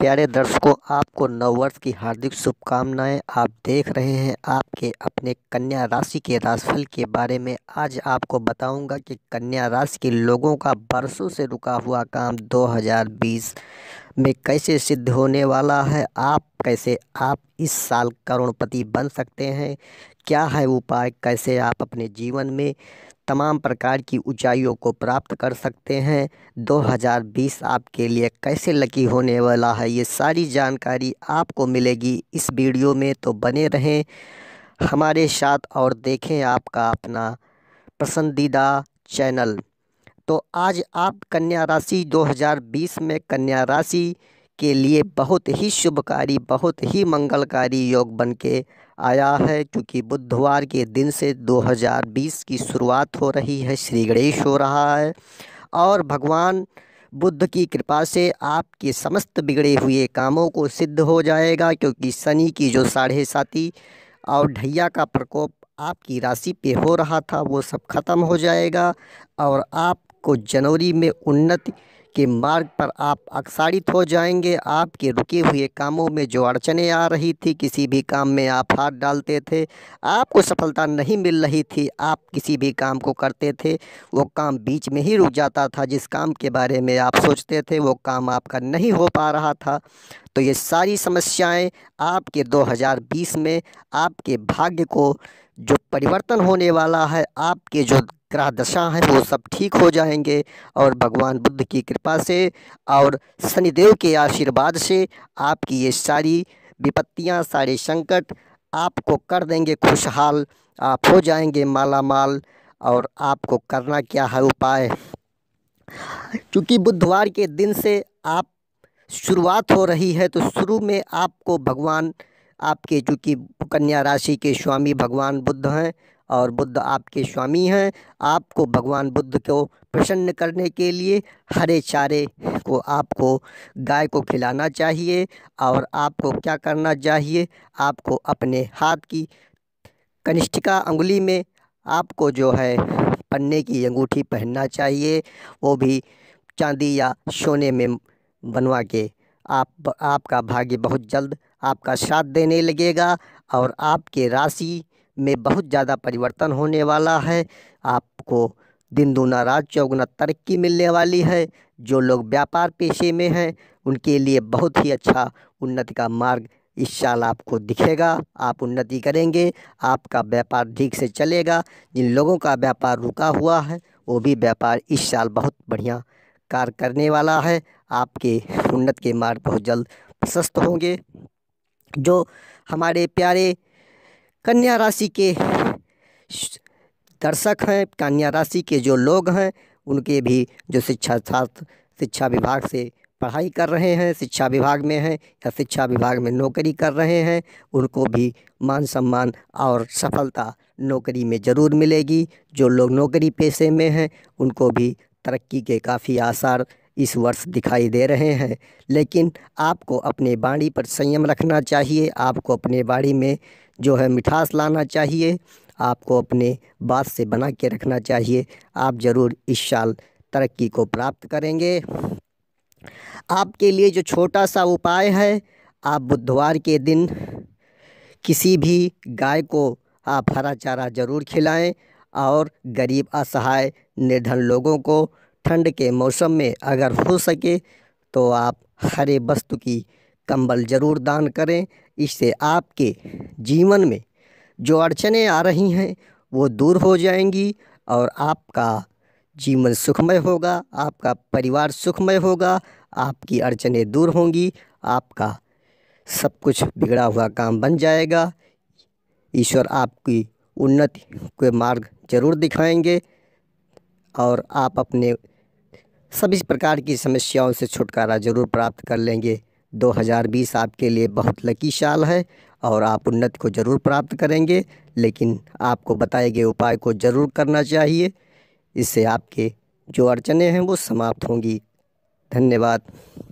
प्यारे दर्शकों आपको नववर्ष की हार्दिक शुभकामनाएं आप देख रहे हैं आपके अपने कन्या राशि के राशिफल के बारे में आज आपको बताऊंगा कि कन्या राशि के लोगों का बरसों से रुका हुआ काम 2020 में कैसे सिद्ध होने वाला है आप कैसे आप इस साल करोड़पति बन सकते हैं क्या है उपाय कैसे आप अपने जीवन में तमाम प्रकार की ऊंचाइयों को प्राप्त कर सकते हैं 2020 आपके लिए कैसे लकी होने वाला है ये सारी जानकारी आपको मिलेगी इस वीडियो में तो बने रहें हमारे साथ और देखें आपका अपना पसंदीदा चैनल तो आज आप कन्या राशि 2020 में कन्या राशि के लिए बहुत ही शुभकारी बहुत ही मंगलकारी योग बन के आया है क्योंकि बुधवार के दिन से 2020 की शुरुआत हो रही है श्री गणेश हो रहा है और भगवान बुद्ध की कृपा से आपके समस्त बिगड़े हुए कामों को सिद्ध हो जाएगा क्योंकि शनि की जो साढ़े साथी और ढैया का प्रकोप आपकी राशि पे हो रहा था वो सब ख़त्म हो जाएगा और आपको जनवरी में उन्नति के मार्ग पर आप अक्सारित हो जाएंगे आपके रुके हुए कामों में जो अड़चने आ रही थी किसी भी काम में आप हाथ डालते थे आपको सफलता नहीं मिल रही थी आप किसी भी काम को करते थे वो काम बीच में ही रुक जाता था जिस काम के बारे में आप सोचते थे वो काम आपका नहीं हो पा रहा था तो ये सारी समस्याएं आपके 2020 में आपके भाग्य को जो परिवर्तन होने वाला है आपके जो ग्रह दशा है वो सब ठीक हो जाएंगे और भगवान बुद्ध की कृपा से और शनिदेव के आशीर्वाद से आपकी ये सारी विपत्तियाँ सारे संकट आपको कर देंगे खुशहाल आप हो जाएंगे माला माल और आपको करना क्या है उपाय क्योंकि बुधवार के दिन से आप शुरुआत हो रही है तो शुरू में आपको भगवान आपके चूँकि कन्या राशि के स्वामी भगवान बुद्ध हैं और बुद्ध आपके स्वामी हैं आपको भगवान बुद्ध को प्रसन्न करने के लिए हरे चारे को आपको गाय को खिलाना चाहिए और आपको क्या करना चाहिए आपको अपने हाथ की कनिष्ठिका अंगुली में आपको जो है पन्ने की अंगूठी पहनना चाहिए वो भी चांदी या सोने में बनवा के आप आपका भाग्य बहुत जल्द आपका साथ देने लगेगा और आपके राशि में बहुत ज़्यादा परिवर्तन होने वाला है आपको दिन दूना रात चौगुना तरक्की मिलने वाली है जो लोग व्यापार पेशे में हैं उनके लिए बहुत ही अच्छा उन्नति का मार्ग इस साल आपको दिखेगा आप उन्नति करेंगे आपका व्यापार ठीक से चलेगा जिन लोगों का व्यापार रुका हुआ है वो भी व्यापार इस साल बहुत बढ़िया कार्य करने वाला है आपके उन्नत के मार्ग बहुत जल्द प्रशस्त होंगे जो हमारे प्यारे कन्या राशि के दर्शक हैं कन्या राशि के जो लोग हैं उनके भी जो शिक्षा छात्र शिक्षा विभाग से पढ़ाई कर रहे हैं शिक्षा विभाग में हैं या शिक्षा विभाग में नौकरी कर रहे हैं उनको भी मान सम्मान और सफलता नौकरी में ज़रूर मिलेगी जो लोग नौकरी पेशे में हैं उनको भी तरक्की के काफ़ी आसार इस वर्ष दिखाई दे रहे हैं लेकिन आपको अपने बाड़ी पर संयम रखना चाहिए आपको अपने बाड़ी में जो है मिठास लाना चाहिए आपको अपने बात से बना के रखना चाहिए आप ज़रूर इस साल तरक्की को प्राप्त करेंगे आपके लिए जो छोटा सा उपाय है आप बुधवार के दिन किसी भी गाय को आप हरा चारा ज़रूर खिलाएं और गरीब असहाय निर्धन लोगों को ठंड के मौसम में अगर हो सके तो आप हरे वस्तु की कंबल ज़रूर दान करें इससे आपके जीवन में जो अड़चने आ रही हैं वो दूर हो जाएंगी और आपका जीवन सुखमय होगा आपका परिवार सुखमय होगा आपकी अड़चने दूर होंगी आपका सब कुछ बिगड़ा हुआ काम बन जाएगा ईश्वर आपकी उन्नति के मार्ग जरूर दिखाएंगे और आप अपने सभी प्रकार की समस्याओं से छुटकारा ज़रूर प्राप्त कर लेंगे 2020 आपके लिए बहुत लकी साल है और आप उन्नति को ज़रूर प्राप्त करेंगे लेकिन आपको बताए गए उपाय को ज़रूर करना चाहिए इससे आपके जो अड़चने हैं वो समाप्त होंगी धन्यवाद